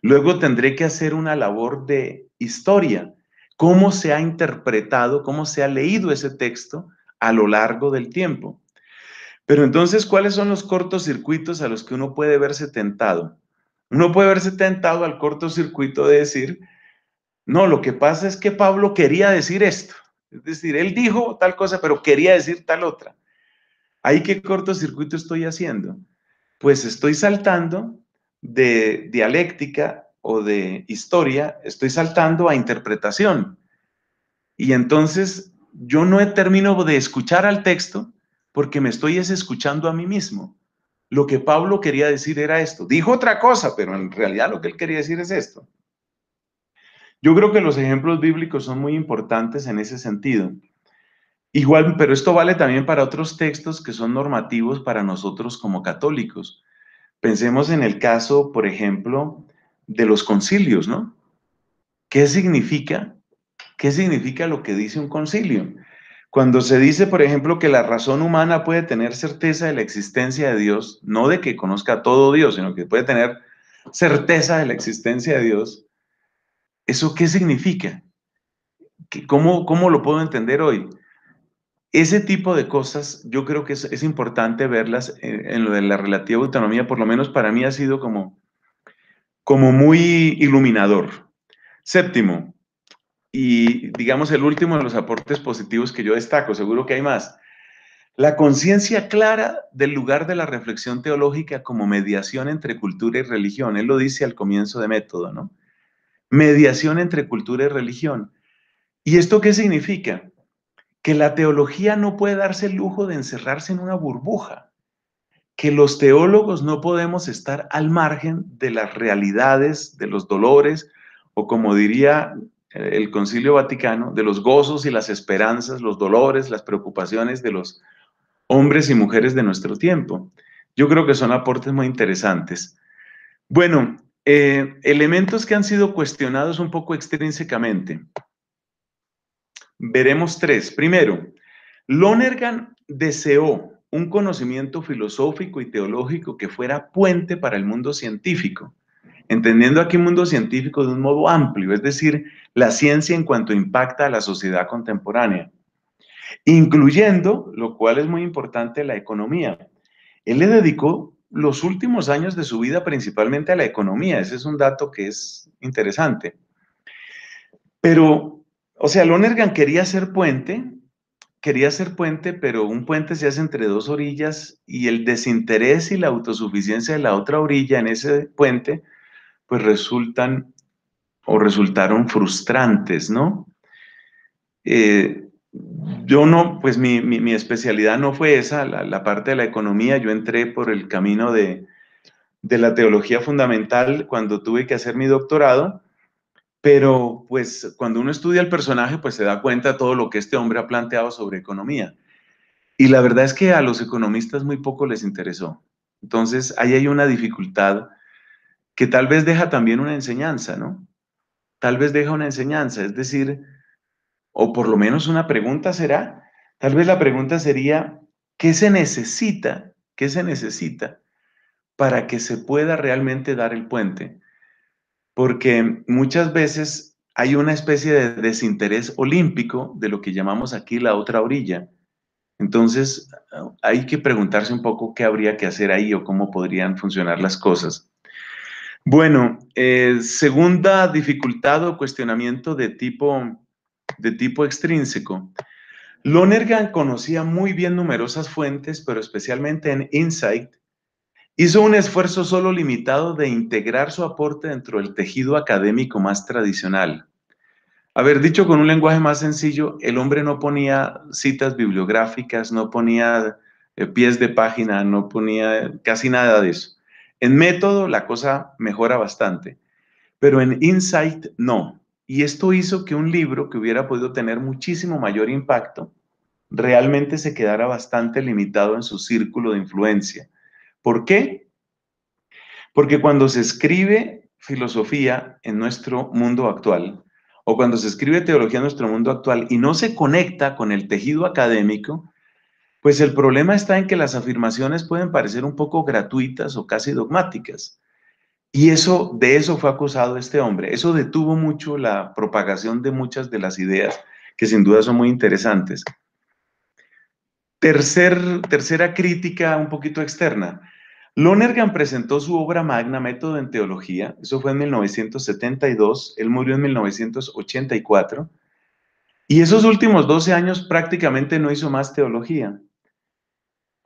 Luego tendré que hacer una labor de historia. ¿Cómo se ha interpretado, cómo se ha leído ese texto a lo largo del tiempo? Pero entonces, ¿cuáles son los cortos circuitos a los que uno puede verse tentado? Uno puede verse tentado al cortocircuito de decir, no, lo que pasa es que Pablo quería decir esto. Es decir, él dijo tal cosa, pero quería decir tal otra. ¿Ahí qué cortocircuito estoy haciendo? Pues estoy saltando de dialéctica o de historia, estoy saltando a interpretación. Y entonces yo no termino de escuchar al texto porque me estoy escuchando a mí mismo lo que Pablo quería decir era esto. Dijo otra cosa, pero en realidad lo que él quería decir es esto. Yo creo que los ejemplos bíblicos son muy importantes en ese sentido. Igual, pero esto vale también para otros textos que son normativos para nosotros como católicos. Pensemos en el caso, por ejemplo, de los concilios, ¿no? ¿Qué significa? ¿Qué significa lo que dice un concilio? Cuando se dice, por ejemplo, que la razón humana puede tener certeza de la existencia de Dios, no de que conozca todo Dios, sino que puede tener certeza de la existencia de Dios, ¿eso qué significa? ¿Cómo, cómo lo puedo entender hoy? Ese tipo de cosas yo creo que es, importante verlas en, lo de la relativa autonomía, por lo menos para mí ha sido como, como muy iluminador. Séptimo, y digamos el último de los aportes positivos que yo destaco, seguro que hay más, la conciencia clara del lugar de la reflexión teológica como mediación entre cultura y religión. Él lo dice al comienzo de método, ¿no? Mediación entre cultura y religión. ¿Y esto qué significa? Que la teología no puede darse el lujo de encerrarse en una burbuja, que los teólogos no podemos estar al margen de las realidades, de los dolores, o como diría el Concilio Vaticano de los gozos y las esperanzas, los dolores, las preocupaciones de los hombres y mujeres de nuestro tiempo. Yo creo que son aportes muy interesantes. Bueno, eh, elementos que han sido cuestionados un poco extrínsecamente. Veremos tres. Primero, Lonergan deseó un conocimiento filosófico y teológico que fuera puente para el mundo científico entendiendo aquí mundo científico de un modo amplio, es decir, la ciencia en cuanto impacta a la sociedad contemporánea, incluyendo, lo cual es muy importante, la economía. Él le dedicó los últimos años de su vida principalmente a la economía, ese es un dato que es interesante. Pero, o sea, Lonergan quería ser puente, quería ser puente, pero un puente se hace entre dos orillas y el desinterés y la autosuficiencia de la otra orilla en ese puente pues resultan o resultaron frustrantes, ¿no? Eh, yo no, pues mi, especialidad no fue esa, la, parte de la economía, yo entré por el camino de, de la teología fundamental cuando tuve que hacer mi doctorado, pero pues cuando uno estudia el personaje, pues se da cuenta todo lo que este hombre ha planteado sobre economía. Y la verdad es que a los economistas muy poco les interesó. Entonces, ahí hay una dificultad que tal vez deja también una enseñanza, ¿no? Tal vez deja una enseñanza, es decir, o por lo menos una pregunta será, tal vez la pregunta sería, ¿qué se necesita? ¿Qué se necesita para que se pueda realmente dar el puente? Porque muchas veces hay una especie de desinterés olímpico de lo que llamamos aquí la otra orilla. Entonces, hay que preguntarse un poco qué habría que hacer ahí o cómo podrían funcionar las cosas. Bueno, eh, segunda dificultad o cuestionamiento de tipo, de tipo extrínseco. Lonergan conocía muy bien numerosas fuentes, pero especialmente en Insight, hizo un esfuerzo solo limitado de integrar su aporte dentro del tejido académico más tradicional. Haber dicho con un lenguaje más sencillo, el hombre no ponía citas bibliográficas, no ponía eh, pies de página, no ponía casi nada de eso. En método la cosa mejora bastante, pero en insight no. Y esto hizo que un libro que hubiera podido tener muchísimo mayor impacto realmente se quedara bastante limitado en su círculo de influencia. ¿Por qué? Porque cuando se escribe filosofía en nuestro mundo actual, o cuando se escribe teología en nuestro mundo actual y no se conecta con el tejido académico, pues el problema está en que las afirmaciones pueden parecer un poco gratuitas o casi dogmáticas. Y eso, de eso fue acusado este hombre. Eso detuvo mucho la propagación de muchas de las ideas que sin duda son muy interesantes. tercera crítica un poquito externa. Lonergan presentó su obra magna, Método en Teología, eso fue en 1972, él murió en 1984, y esos últimos 12 años prácticamente no hizo más teología.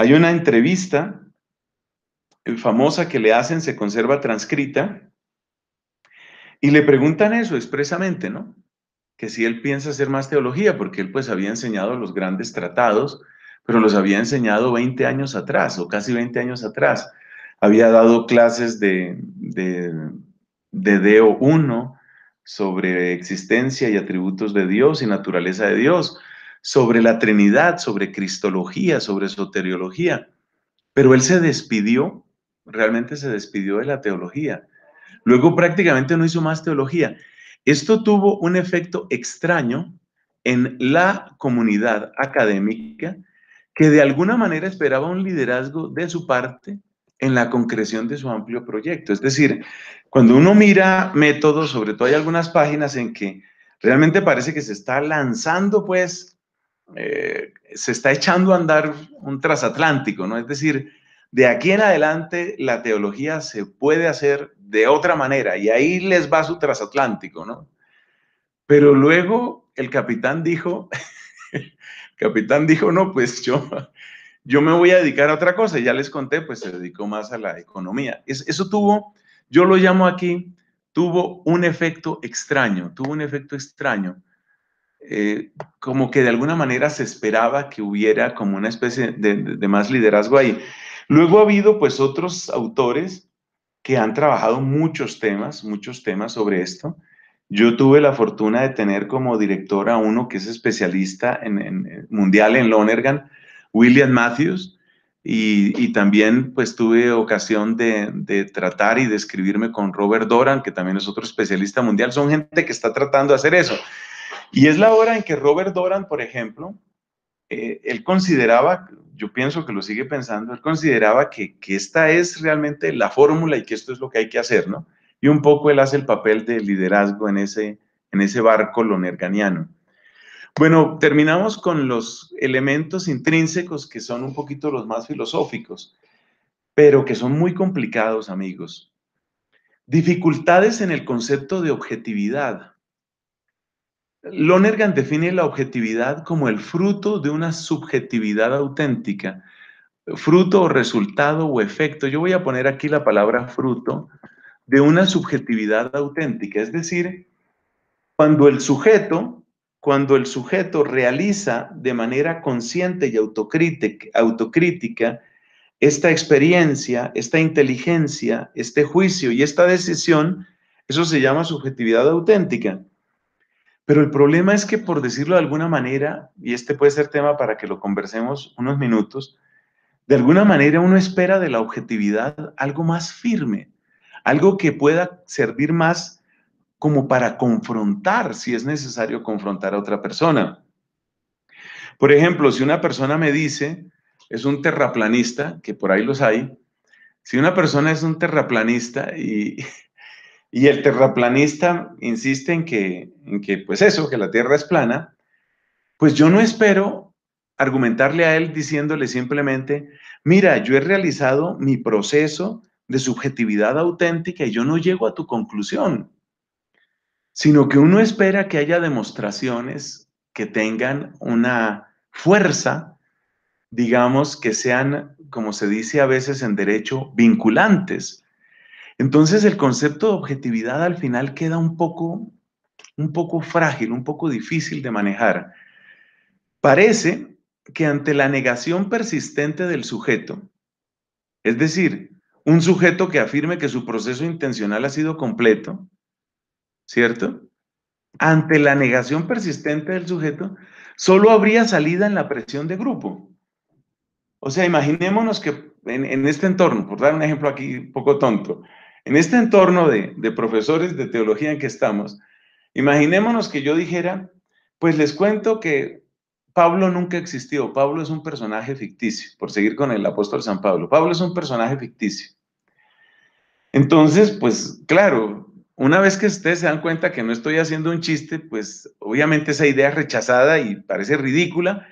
Hay una entrevista eh, famosa que le hacen, se conserva transcrita, y le preguntan eso expresamente, ¿no? Que si él piensa hacer más teología, porque él pues había enseñado los grandes tratados, pero los había enseñado 20 años atrás, o casi 20 años atrás. Había dado clases de, Deo de 1 sobre existencia y atributos de Dios y naturaleza de Dios sobre la Trinidad, sobre Cristología, sobre soteriología. Pero él se despidió, realmente se despidió de la teología. Luego prácticamente no hizo más teología. Esto tuvo un efecto extraño en la comunidad académica que de alguna manera esperaba un liderazgo de su parte en la concreción de su amplio proyecto. Es decir, cuando uno mira métodos, sobre todo hay algunas páginas en que realmente parece que se está lanzando pues eh, se está echando a andar un trasatlántico, ¿no? Es decir, de aquí en adelante la teología se puede hacer de otra manera y ahí les va su trasatlántico, ¿no? Pero luego el capitán dijo, capitán dijo, no, pues yo, yo me voy a dedicar a otra cosa. ya les conté, pues se dedicó más a la economía. eso tuvo, yo lo llamo aquí, tuvo un efecto extraño, tuvo un efecto extraño, eh, como que de alguna manera se esperaba que hubiera como una especie de, más liderazgo ahí. Luego ha habido pues otros autores que han trabajado muchos temas, muchos temas sobre esto. Yo tuve la fortuna de tener como director a uno que es especialista en, eh, mundial en Lonergan, William Matthews, y, también pues tuve ocasión de, de tratar y de escribirme con Robert Doran, que también es otro especialista mundial. Son gente que está tratando de hacer eso. Y es la hora en que Robert Doran, por ejemplo, eh, él consideraba, yo pienso que lo sigue pensando, él consideraba que, esta es realmente la fórmula y que esto es lo que hay que hacer, ¿no? Y un poco él hace el papel de liderazgo en ese, en ese barco lonerganiano. Bueno, terminamos con los elementos intrínsecos que son un poquito los más filosóficos, pero que son muy complicados, amigos. Dificultades en el concepto de objetividad. Lonergan define la objetividad como el fruto de una subjetividad auténtica, fruto o resultado o efecto. Yo voy a poner aquí la palabra fruto de una subjetividad auténtica, es decir, cuando el sujeto, cuando el sujeto realiza de manera consciente y autocrítica esta experiencia, esta inteligencia, este juicio y esta decisión, eso se llama subjetividad auténtica. Pero el problema es que, por decirlo de alguna manera, y este puede ser tema para que lo conversemos unos minutos, de alguna manera uno espera de la objetividad algo más firme, algo que pueda servir más como para confrontar, si es necesario confrontar a otra persona. Por ejemplo, si una persona me dice, es un terraplanista, que por ahí los hay, si una persona es un terraplanista y, Y el terraplanista insiste en que, pues eso, que la Tierra es plana, pues yo no espero argumentarle a él diciéndole simplemente, mira, yo he realizado mi proceso de subjetividad auténtica y yo no llego a tu conclusión, sino que uno espera que haya demostraciones que tengan una fuerza, digamos, que sean, como se dice a veces en derecho, vinculantes, entonces el concepto de objetividad al final queda un poco, un poco frágil, un poco difícil de manejar. Parece que ante la negación persistente del sujeto, es decir, un sujeto que afirme que su proceso intencional ha sido completo, ¿cierto? Ante la negación persistente del sujeto, solo habría salida en la presión de grupo. O sea, imaginémonos que en, en este entorno, por dar un ejemplo aquí poco tonto, en este entorno de, profesores de teología en que estamos, imaginémonos que yo dijera, pues les cuento que Pablo nunca existió, Pablo es un personaje ficticio, por seguir con el apóstol San Pablo, Pablo es un personaje ficticio. Entonces, pues claro, una vez que ustedes se dan cuenta que no estoy haciendo un chiste, pues obviamente esa idea es rechazada y parece ridícula,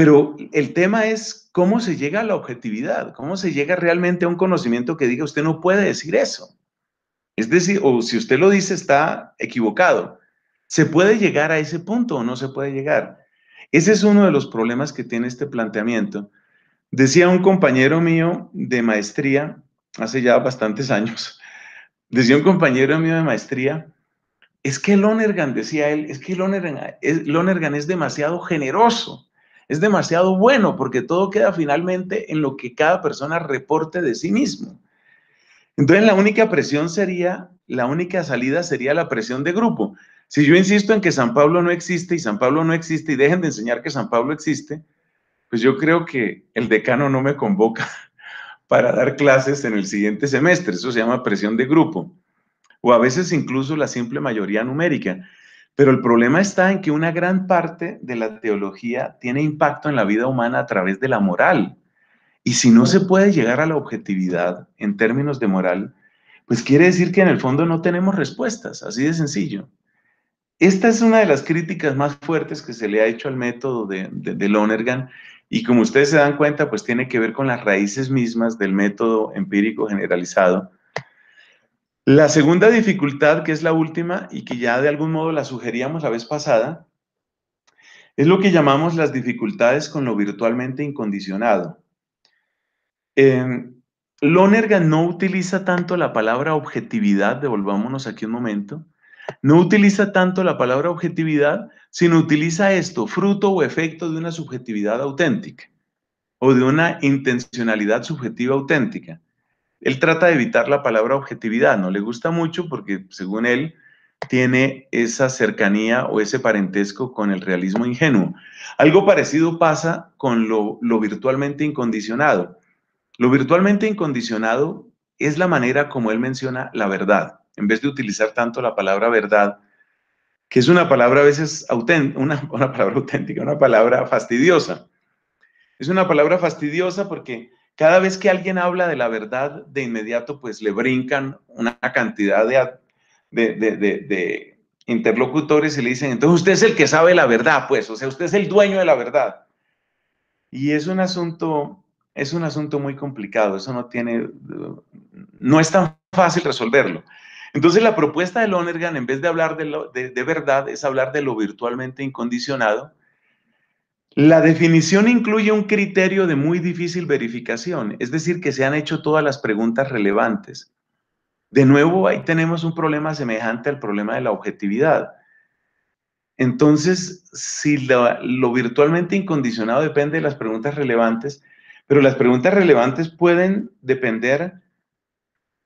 pero el tema es cómo se llega a la objetividad, cómo se llega realmente a un conocimiento que diga usted no puede decir eso. Es decir, o si usted lo dice está equivocado. ¿Se puede llegar a ese punto o no se puede llegar? Ese es uno de los problemas que tiene este planteamiento. Decía un compañero mío de maestría, hace ya bastantes años, decía un compañero mío de maestría, es que Lonergan, decía él, es que Lonergan, Lonergan es demasiado generoso es demasiado bueno porque todo queda finalmente en lo que cada persona reporte de sí mismo. Entonces la única presión sería, la única salida sería la presión de grupo. Si yo insisto en que San Pablo no existe y San Pablo no existe y dejen de enseñar que San Pablo existe, pues yo creo que el decano no me convoca para dar clases en el siguiente semestre. Eso se llama presión de grupo. O a veces incluso la simple mayoría numérica. Pero el problema está en que una gran parte de la teología tiene impacto en la vida humana a través de la moral. Y si no se puede llegar a la objetividad en términos de moral, pues quiere decir que en el fondo no tenemos respuestas, así de sencillo. Esta es una de las críticas más fuertes que se le ha hecho al método de, de, Lonergan y como ustedes se dan cuenta, pues tiene que ver con las raíces mismas del método empírico generalizado, la segunda dificultad, que es la última y que ya de algún modo la sugeríamos la vez pasada, es lo que llamamos las dificultades con lo virtualmente incondicionado. Em, Lonergan no utiliza tanto la palabra objetividad, devolvámonos aquí un momento, no utiliza tanto la palabra objetividad, sino utiliza esto, fruto o efecto de una subjetividad auténtica o de una intencionalidad subjetiva auténtica. Él trata de evitar la palabra objetividad, no le gusta mucho porque, según él, tiene esa cercanía o ese parentesco con el realismo ingenuo. Algo parecido pasa con lo, virtualmente incondicionado. Lo virtualmente incondicionado es la manera como él menciona la verdad, en vez de utilizar tanto la palabra verdad, que es una palabra a veces palabra auténtica, una palabra fastidiosa. Es una palabra fastidiosa porque cada vez que alguien habla de la verdad, de inmediato pues le brincan una cantidad de, interlocutores y le dicen, entonces usted es el que sabe la verdad, pues, o sea, usted es el dueño de la verdad. Y es un asunto, es un asunto muy complicado, eso no tiene, no es tan fácil resolverlo. Entonces la propuesta de Lonergan, en vez de hablar de, de, verdad, es hablar de lo virtualmente incondicionado, la definición incluye un criterio de muy difícil verificación, es decir, que se han hecho todas las preguntas relevantes. De nuevo, ahí tenemos un problema semejante al problema de la objetividad. Entonces, si lo, virtualmente incondicionado depende de las preguntas relevantes, pero las preguntas relevantes pueden depender,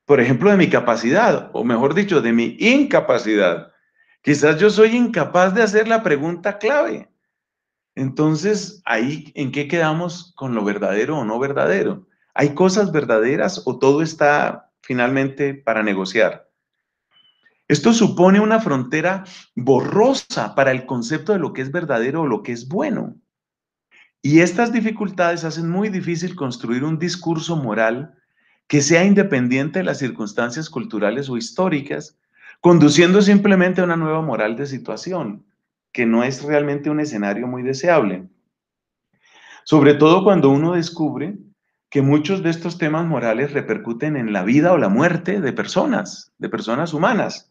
por ejemplo, de mi capacidad, o mejor dicho, de mi incapacidad. Quizás yo soy incapaz de hacer la pregunta clave entonces, ahí, ¿en qué quedamos con lo verdadero o no verdadero? ¿Hay cosas verdaderas o todo está finalmente para negociar? Esto supone una frontera borrosa para el concepto de lo que es verdadero o lo que es bueno. Y estas dificultades hacen muy difícil construir un discurso moral que sea independiente de las circunstancias culturales o históricas, conduciendo simplemente a una nueva moral de situación que no es realmente un escenario muy deseable. Sobre todo cuando uno descubre que muchos de estos temas morales repercuten en la vida o la muerte de personas, de personas humanas.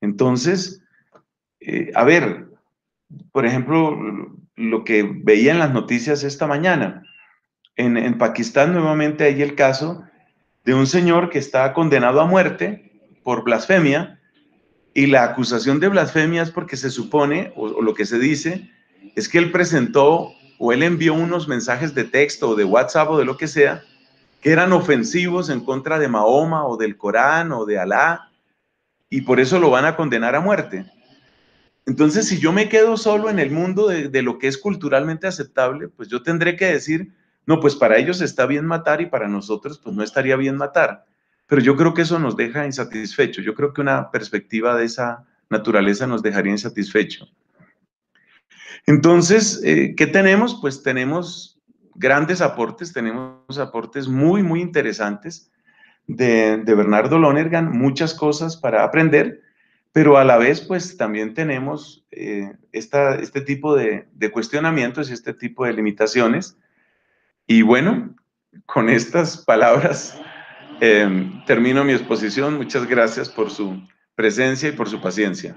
Entonces, eh, a ver, por ejemplo, lo que veía en las noticias esta mañana, en Pakistán nuevamente hay el caso de un señor que está condenado a muerte por blasfemia y la acusación de blasfemia es porque se supone, o, lo que se dice, es que él presentó o él envió unos mensajes de texto o de WhatsApp o de lo que sea, que eran ofensivos en contra de Mahoma o del Corán o de Alá, y por eso lo van a condenar a muerte. Entonces, si yo me quedo solo en el mundo de, lo que es culturalmente aceptable, pues yo tendré que decir, no, pues para ellos está bien matar y para nosotros pues no estaría bien matar. Pero yo creo que eso nos deja insatisfecho, Yo creo que una perspectiva de esa naturaleza nos dejaría insatisfecho. Entonces, eh, ¿qué tenemos? Pues tenemos grandes aportes, tenemos aportes muy, muy interesantes de, Bernardo Lonergan, muchas cosas para aprender, pero a la vez, pues también tenemos eh, este tipo de cuestionamientos y este tipo de limitaciones. Y bueno, con estas palabras Em, termino mi exposición. Muchas gracias por su presencia y por su paciencia.